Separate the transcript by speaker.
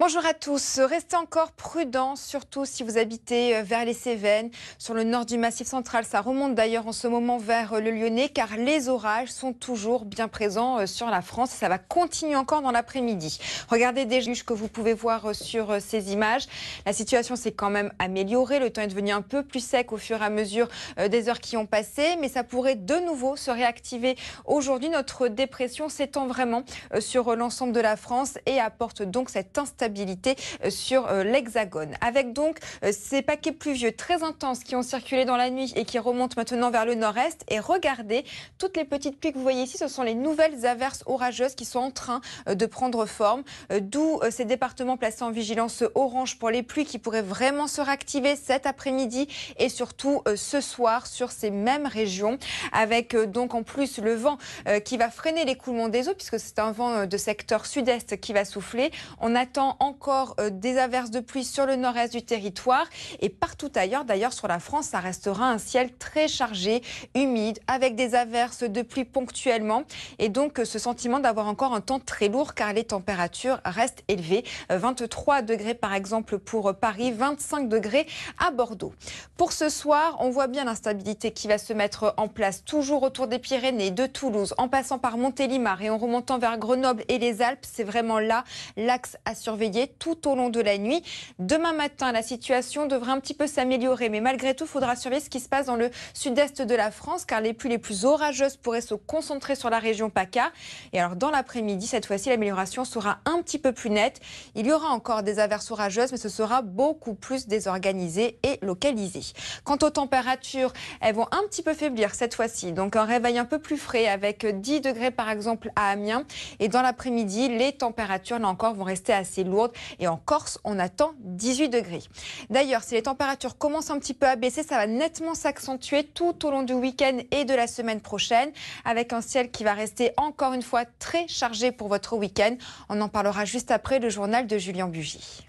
Speaker 1: Bonjour à tous. Restez encore prudents, surtout si vous habitez euh, vers les Cévennes, sur le nord du Massif central. Ça remonte d'ailleurs en ce moment vers euh, le Lyonnais, car les orages sont toujours bien présents euh, sur la France. Ça va continuer encore dans l'après-midi. Regardez déjà ce que vous pouvez voir sur ces images. La situation s'est quand même améliorée. Le temps est devenu un peu plus sec au fur et à mesure des heures qui ont passé, mais ça pourrait de nouveau se réactiver aujourd'hui. Notre dépression s'étend vraiment sur l'ensemble de la France et apporte donc cette instabilité euh, sur euh, l'Hexagone. Avec donc euh, ces paquets pluvieux très intenses qui ont circulé dans la nuit et qui remontent maintenant vers le nord-est. Et regardez, toutes les petites pluies que vous voyez ici, ce sont les nouvelles averses orageuses qui sont en train de prendre forme. D'où ces départements placés en vigilance orange pour les pluies qui pourraient vraiment se réactiver cet après-midi et surtout ce soir sur ces mêmes régions. Avec donc en plus le vent qui va freiner l'écoulement des eaux puisque c'est un vent de secteur sud-est qui va souffler. On attend encore euh, des averses de pluie sur le nord-est du territoire et partout ailleurs. D'ailleurs, sur la France, ça restera un ciel très chargé, humide, avec des averses de pluie ponctuellement. Et donc, euh, ce sentiment d'avoir encore un temps très lourd car les températures restent élevées. 23 euh, degrés, par exemple, pour Paris, 25 degrés à Bordeaux. Pour ce soir, on voit bien l'instabilité qui va se mettre en place, toujours autour des Pyrénées, de Toulouse, en passant par Montélimar et en remontant vers Grenoble et les Alpes. C'est vraiment là l'axe à surveiller tout au long de la nuit. Demain matin, la situation devrait un petit peu s'améliorer, mais malgré tout, il faudra surveiller ce qui se passe dans le sud-est de la France, car les pluies les plus orageuses pourraient se concentrer sur la région PACA. Et alors, dans l'après-midi, cette fois-ci, l'amélioration sera un petit peu plus nette. Il y aura encore des averses orageuses, mais ce sera beaucoup plus désorganisé et localisé. Quant aux températures, elles vont un petit peu faiblir cette fois-ci. Donc, un réveil un peu plus frais avec 10 degrés par exemple à Amiens. Et dans l'après-midi, les températures, là encore, vont rester assez lourdes et en Corse, on attend 18 degrés. D'ailleurs, si les températures commencent un petit peu à baisser, ça va nettement s'accentuer tout au long du week-end et de la semaine prochaine, avec un ciel qui va rester encore une fois très chargé pour votre week-end. On en parlera juste après le journal de Julien Bugy.